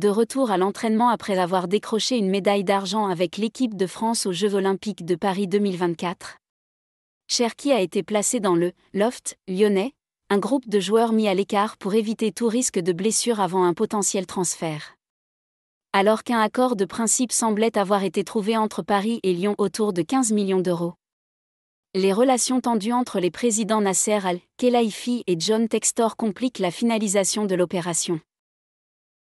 de retour à l'entraînement après avoir décroché une médaille d'argent avec l'équipe de France aux Jeux olympiques de Paris 2024. Cherki a été placé dans le Loft lyonnais, un groupe de joueurs mis à l'écart pour éviter tout risque de blessure avant un potentiel transfert. Alors qu'un accord de principe semblait avoir été trouvé entre Paris et Lyon autour de 15 millions d'euros. Les relations tendues entre les présidents Nasser Al-Khelaifi et John Textor compliquent la finalisation de l'opération.